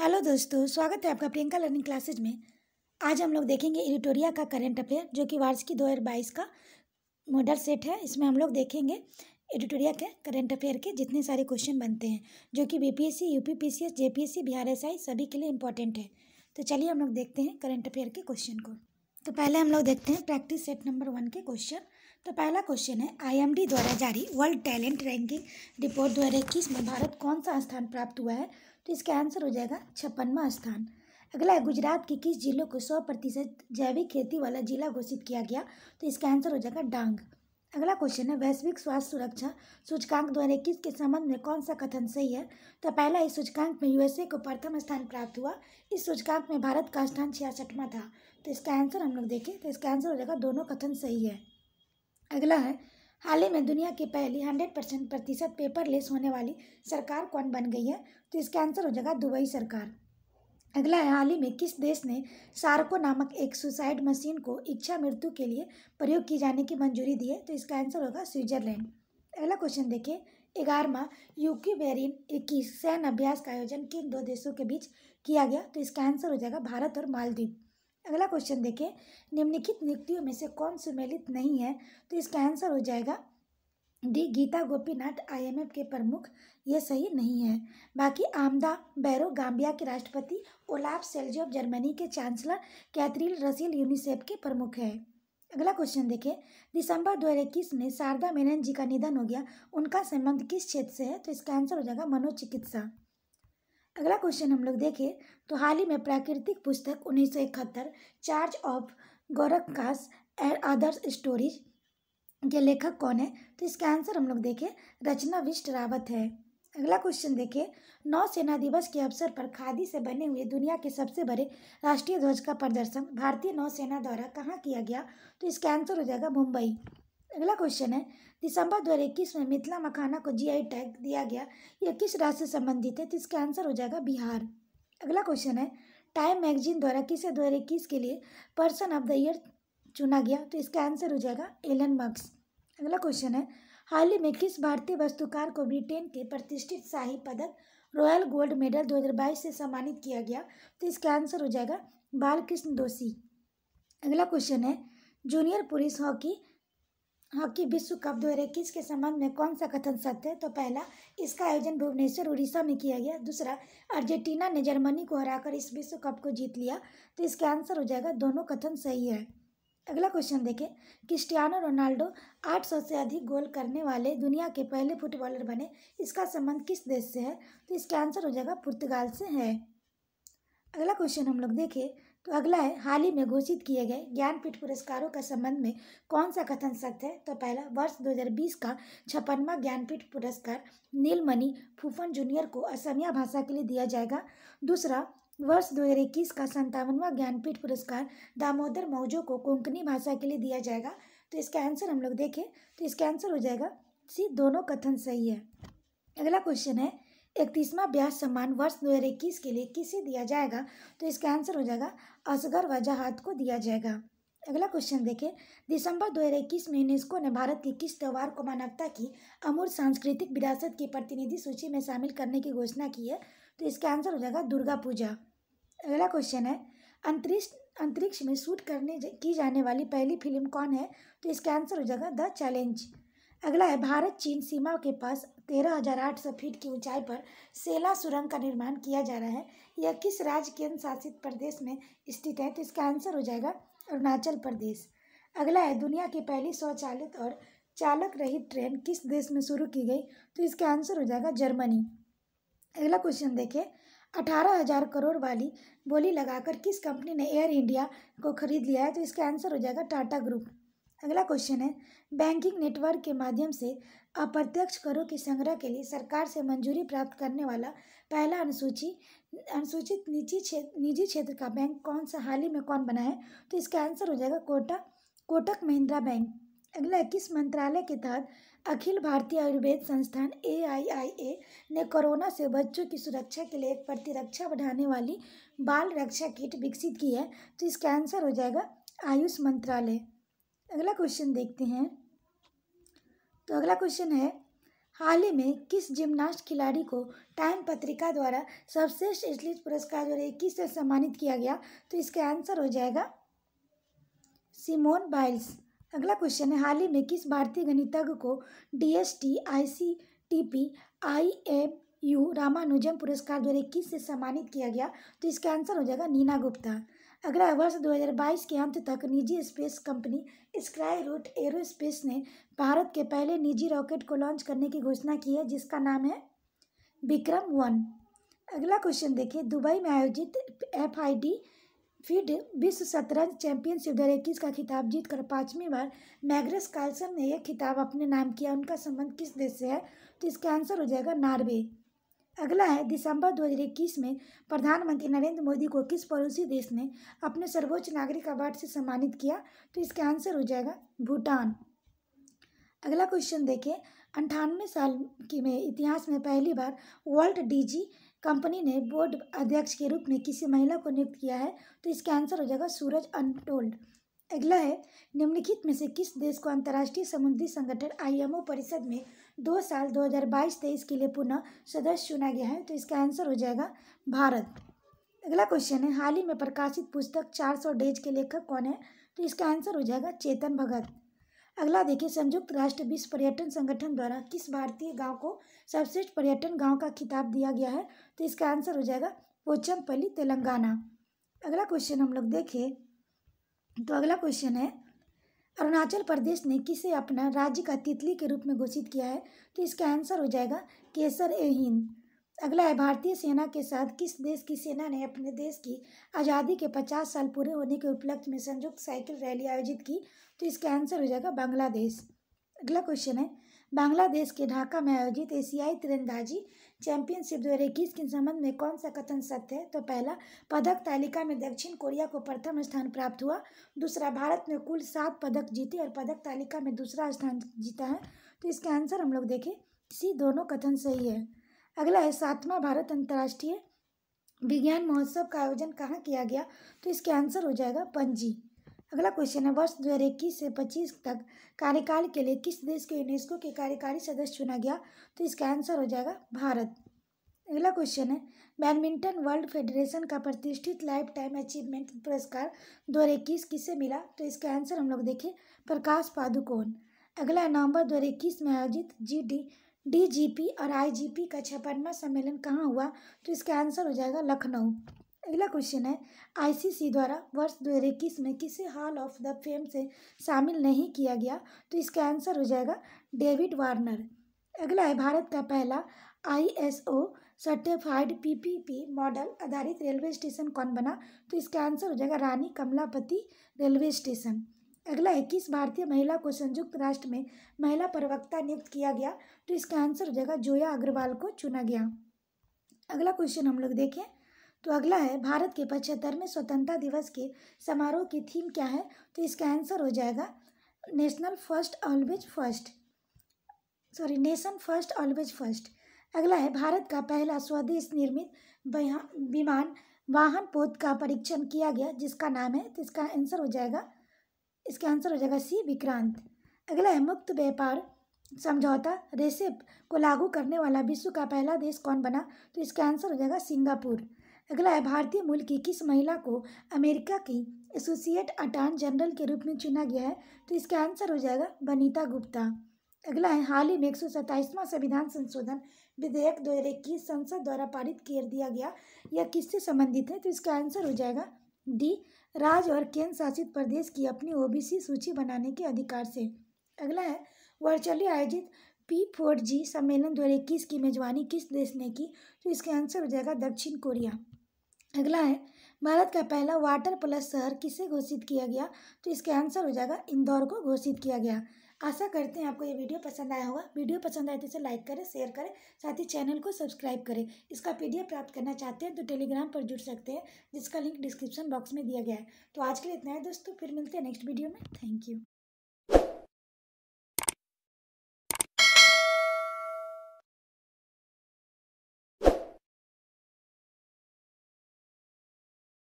hello दोस्तों स्वागत है आपका प्रियंका लर्निंग क्लासेज में आज हम लोग देखेंगे एडिटोरिया का करंट अफेयर जो कि वार्ष की बाईस का मॉडल सेट है इसमें हम लोग देखेंगे एडिटोरिया के करंट अफेयर के जितने सारे क्वेश्चन बनते हैं जो कि बीपीएससी यूपीपीसीएस जेपीएससी बिहार आई सभी के लिए इंपॉर्टेंट है तो चलिए हम लोग देखते हैं करंट अफेयर के क्वेश्चन को तो पहले हम लोग देखते हैं प्रैक्टिस सेट नंबर वन के क्वेश्चन तो पहला क्वेश्चन है आईएमडी द्वारा जारी वर्ल्ड टैलेंट रैंकिंग रिपोर्ट दो में भारत कौन सा स्थान प्राप्त हुआ है तो इसका आंसर हो जाएगा छप्पनवा स्थान अगला है गुजरात के किस जिलों को सौ प्रतिशत जैविक खेती वाला जिला घोषित किया गया तो इसका आंसर हो जाएगा डांग अगला क्वेश्चन है वैश्विक स्वास्थ्य सुरक्षा सूचकांक दो हज़ार इक्कीस के संबंध में कौन सा कथन सही है तो पहला इस सूचकांक में यूएसए को प्रथम स्थान प्राप्त हुआ इस सूचकांक में भारत का स्थान छियासठवां था तो इसका आंसर हम लोग देखें तो इसका आंसर हो जाएगा दोनों कथन सही है अगला है हाल ही में दुनिया की पहली हंड्रेड परसेंट प्रतिशत पेपरलेस होने वाली सरकार कौन बन गई है तो इसका आंसर हो जाएगा दुबई सरकार अगला है हाल ही में किस देश ने सार्को नामक एक सुसाइड मशीन को इच्छा मृत्यु के लिए प्रयोग किए जाने की मंजूरी दी है तो इसका आंसर होगा स्विट्जरलैंड अगला क्वेश्चन देखिए ग्यारहवा यूक्यू बेरिन इक्कीस सैन्य अभ्यास का आयोजन किन दो देशों के बीच किया गया तो इसका आंसर हो जाएगा भारत और मालदीव अगला क्वेश्चन देखिए निम्नलिखित नियुक्तियों में से कौन सुमेलित नहीं है तो इसका आंसर हो जाएगा डी गीता गोपीनाथ आईएमएफ के प्रमुख ये सही नहीं है बाकी आमदा बैरो गाम्बिया के राष्ट्रपति ओलाफ सेल्जी ऑफ जर्मनी के चांसलर कैथरील रसील यूनिसेफ के प्रमुख है अगला क्वेश्चन देखें दिसंबर दो में शारदा मेनन जी का निधन हो गया उनका संबंध किस क्षेत्र से है तो इसका आंसर हो जाएगा मनोचिकित्सा अगला क्वेश्चन हम लोग देखें तो हाल ही में प्राकृतिक पुस्तक उन्नीस सौ इकहत्तर charge of Gorkhas and others stories के लेखक कौन है तो इसका आंसर हम लोग देखें रचना विष्ट रावत है अगला क्वेश्चन देखिए नौसेना दिवस के अवसर पर खादी से बने हुए दुनिया के सबसे बड़े राष्ट्रीय ध्वज का प्रदर्शन भारतीय नौसेना द्वारा कहाँ किया गया तो इसका आंसर हो जाएगा मुंबई अगला क्वेश्चन है दिसंबर दो में मिथिला मखाना को जीआई टैग दिया गया यह किस राज्य से संबंधित है तो इसका आंसर हो जाएगा बिहार अगला क्वेश्चन है टाइम मैगजीन द्वारा किसे दो के लिए पर्सन ऑफ द ईयर चुना गया तो इसका आंसर हो जाएगा एलन मक्स अगला क्वेश्चन है हाल ही में किस भारतीय वस्तुकार को ब्रिटेन के प्रतिष्ठित शाही पदक रॉयल गोल्ड मेडल 2022 से सम्मानित किया गया तो इसका आंसर हो जाएगा बालकृष्ण दोषी अगला क्वेश्चन है जूनियर पुलिस हॉकी हॉकी हाँ, विश्व कप दो हज़ार इक्कीस के संबंध में कौन सा कथन सत्य है तो पहला इसका आयोजन भुवनेश्वर उड़ीसा में किया गया दूसरा अर्जेंटीना ने जर्मनी को हराकर इस विश्व कप को जीत लिया तो इसका आंसर हो जाएगा दोनों कथन सही है अगला क्वेश्चन देखें क्रिस्टियानो रोनाल्डो 800 से अधिक गोल करने वाले दुनिया के पहले फुटबॉलर बने इसका संबंध किस देश से है तो इसका आंसर हो जाएगा पुर्तगाल से है अगला क्वेश्चन हम लोग देखें तो अगला है हाल ही में घोषित किए गए ज्ञानपीठ पुरस्कारों का संबंध में कौन सा कथन सत्य है तो पहला वर्ष 2020 का छप्पनवा ज्ञानपीठ पुरस्कार नीलमणि फूफन जूनियर को असमिया भाषा के लिए दिया जाएगा दूसरा वर्ष 2021 का संतावनवा ज्ञानपीठ पुरस्कार दामोदर मौजो को कोंकणी भाषा के लिए दिया जाएगा तो इसका आंसर हम लोग देखें तो इसका आंसर हो जाएगा सी दोनों कथन सही है अगला क्वेश्चन है इकतीसवां ब्याज सम्मान वर्ष दो हज़ार इक्कीस के लिए किसे दिया जाएगा तो इसका आंसर हो जाएगा असगर वजाहत को दिया जाएगा अगला क्वेश्चन देखें दिसंबर 2021 में यूनेस्को ने भारत के किस त्यौहार को मानवता की अमूर्त सांस्कृतिक विरासत की प्रतिनिधि सूची में शामिल करने की घोषणा की है तो इसका आंसर हो जाएगा दुर्गा पूजा अगला क्वेश्चन है अंतरिक्ष अंतरिक्ष में शूट करने की जाने वाली पहली फिल्म कौन है तो इसका आंसर हो जाएगा द चैलेंज अगला है भारत चीन सीमा के पास तेरह हजार आठ सौ फीट की ऊंचाई पर सेला सुरंग का निर्माण किया जा रहा है यह किस राज्य केंद्र शासित प्रदेश में स्थित है तो इसका आंसर हो जाएगा अरुणाचल प्रदेश अगला है दुनिया की पहली स्वचालित और चालक रहित ट्रेन किस देश में शुरू की गई तो इसका आंसर हो जाएगा जर्मनी अगला क्वेश्चन देखें अठारह हजार करोड़ वाली बोली लगाकर किस कंपनी ने एयर इंडिया को खरीद लिया है तो इसका आंसर हो जाएगा टाटा ग्रुप अगला क्वेश्चन है बैंकिंग नेटवर्क के माध्यम से अप्रत्यक्ष करों के संग्रह के लिए सरकार से मंजूरी प्राप्त करने वाला पहला अनुसूची अनुसूचित निजी क्षेत्र निजी क्षेत्र का बैंक कौन सा हाल ही में कौन बना है तो इसका आंसर हो जाएगा कोटा कोटक महिंद्रा बैंक अगला किस मंत्रालय के तहत अखिल भारतीय आयुर्वेद संस्थान ए ने कोरोना से बच्चों की सुरक्षा के लिए एक प्रतिरक्षा बढ़ाने वाली बाल रक्षा किट विकसित की है तो इसका आंसर हो जाएगा आयुष मंत्रालय अगला क्वेश्चन देखते हैं तो अगला क्वेश्चन है हाल ही में किस जिमनास्ट खिलाड़ी को टाइम पत्रिका द्वारा सर्वश्रेष्ठ एथलीट पुरस्कार दो इक्कीस से सम्मानित किया गया तो इसका आंसर हो जाएगा सिमोन बाइल्स अगला क्वेश्चन है हाल ही में किस भारतीय गणितज्ञ को D S T I C T P I M U Ramanujan पुरस्कार दो इक्कीस से सम्मानित किया गया तो इसका आंसर हो जाएगा नीना गुप्ता अगला वर्ष 2022 के अंत तक निजी space company Skyroot space ने भारत के पहले निजी रॉकेट को लॉन्च करने की घोषणा की है जिसका नाम है विक्रम वन अगला क्वेश्चन देखिए दुबई में आयोजित एफ आई डी फिड विश्व शतरंज चैंपियनशिप दो इक्कीस का खिताब जीतकर पाँचवीं बार मैग्रेस कार्लसन ने यह खिताब अपने नाम किया उनका संबंध किस देश से है तो इसका आंसर हो जाएगा नॉर्वे अगला है दिसंबर 2021 में प्रधानमंत्री नरेंद्र मोदी को किस पड़ोसी देश ने अपने सर्वोच्च नागरिक अवार्ड से सम्मानित किया तो इसका आंसर हो जाएगा भूटान अगला क्वेश्चन देखें अंठानवे साल की में इतिहास में पहली बार वर्ल्ड डीजी कंपनी ने बोर्ड अध्यक्ष के रूप में किसी महिला को नियुक्त किया है तो इसका आंसर हो जाएगा सूरज अनटोल्ड अगला है निम्नलिखित में से किस देश को अंतर्राष्ट्रीय समुद्री संगठन आईएमओ परिषद में दो साल 2022-23 के लिए पुनः सदस्य चुना गया है तो इसका आंसर हो जाएगा भारत अगला क्वेश्चन है हाल ही में प्रकाशित पुस्तक 400 डेज के लेखक कौन है तो इसका आंसर हो जाएगा चेतन भगत अगला देखिए संयुक्त राष्ट्र विश्व पर्यटन संगठन द्वारा किस भारतीय गाँव को सर्वश्रेष्ठ पर्यटन गाँव का खिताब दिया गया है तो इसका आंसर हो जाएगा पोचमपल्ली तेलंगाना अगला क्वेश्चन हम लोग देखें तो अगला क्वेश्चन है अरुणाचल प्रदेश ने किसे अपना राज्य का तितली के रूप में घोषित किया है तो इसका आंसर हो जाएगा केसर ए हिंद अगला है भारतीय सेना के साथ किस देश की सेना ने अपने देश की आज़ादी के पचास साल पूरे होने के उपलक्ष्य में संयुक्त साइकिल रैली आयोजित की तो इसका आंसर हो जाएगा बांग्लादेश अगला क्वेश्चन है बांग्लादेश के ढाका में आयोजित एशियाई तिरंदाजी चैंपियनशिप दो के संबंध में कौन सा कथन सत्य है तो पहला पदक तालिका में दक्षिण कोरिया को प्रथम स्थान प्राप्त हुआ दूसरा भारत ने कुल सात पदक जीते और पदक तालिका में दूसरा स्थान जीता है तो इसका आंसर हम लोग देखें इसी दोनों कथन सही है अगला है सातवां भारत अंतर्राष्ट्रीय विज्ञान महोत्सव का आयोजन कहाँ किया गया तो इसका आंसर हो जाएगा पंजी अगला क्वेश्चन है वर्ष दो हज़ार इक्कीस से पच्चीस तक कार्यकाल के लिए किस देश को यूनेस्को के कार्यकारी सदस्य चुना गया तो इसका आंसर हो जाएगा भारत अगला क्वेश्चन है बैडमिंटन वर्ल्ड फेडरेशन का प्रतिष्ठित लाइफ टाइम अचीवमेंट पुरस्कार दो हज़ार इक्कीस किसे मिला तो इसका आंसर हम लोग देखें प्रकाश पादुकोण अगला नवंबर दो हज़ार इक्कीस में आयोजित जी डी पी और पी का छप्पनवा सम्मेलन कहाँ हुआ तो इसका आंसर हो जाएगा लखनऊ अगला क्वेश्चन है आईसीसी द्वारा वर्ष इक्कीस में किसे हॉल ऑफ द फेम से शामिल नहीं किया गया तो इसका आंसर हो जाएगा डेविड वार्नर अगला है भारत का पहला आईएसओ सर्टिफाइड पीपीपी मॉडल आधारित रेलवे स्टेशन कौन बना तो इसका आंसर हो जाएगा रानी कमलापति रेलवे स्टेशन अगला है किस भारतीय महिला को संयुक्त राष्ट्र में महिला प्रवक्ता नियुक्त किया गया तो इसका आंसर हो जाएगा जोया अग्रवाल को चुना गया अगला क्वेश्चन हम लोग देखें तो अगला है भारत के पचहत्तरवें स्वतंत्रता दिवस के समारोह की थीम क्या है तो इसका आंसर हो जाएगा national first always first sorry nation first always first अगला है भारत का पहला स्वदेश निर्मित विमान वाहन पोत का परीक्षण किया गया जिसका नाम है तो इसका आंसर हो जाएगा इसका आंसर हो जाएगा सी विक्रांत अगला है मुक्त व्यापार समझौता रेसिप को लागू करने वाला विश्व का पहला देश कौन बना तो इसका आंसर हो जाएगा सिंगापुर अगला है भारतीय मूल की किस महिला को अमेरिका की एसोसिएट अटार्न जनरल के रूप में चुना गया है तो इसका आंसर हो जाएगा बनीता गुप्ता अगला है हाल ही में एक सौ संविधान संशोधन विधेयक दो हज़ार इक्कीस संसद द्वारा पारित कर दिया गया यह किससे संबंधित है तो इसका आंसर हो जाएगा डी राज्य और केंद्र शासित प्रदेश की अपनी ओबीसी सूची बनाने के अधिकार से अगला है वर्चुअली आयोजित पी फोर जी सम्मेलन दो हज़ार इक्कीस की मेजबानी किस देश ने की तो इसका आंसर हो जाएगा दक्षिण कोरिया अगला है भारत का पहला वाटर प्लस शहर किसे घोषित किया गया तो इसका आंसर हो जाएगा इंदौर को घोषित किया गया आशा करते हैं आपको ये वीडियो पसंद आया होगा वीडियो पसंद आए तो इसे लाइक करें शेयर करें साथ ही चैनल को सब्सक्राइब करें इसका पीडीएफ प्राप्त करना चाहते हैं तो टेलीग्राम पर जुड़ सकते हैं जिसका लिंक डिस्क्रिप्शन बॉक्स में दिया गया है तो आज के लिए इतना है दोस्तों फिर मिलते हैं नेक्स्ट वीडियो में थैंक यू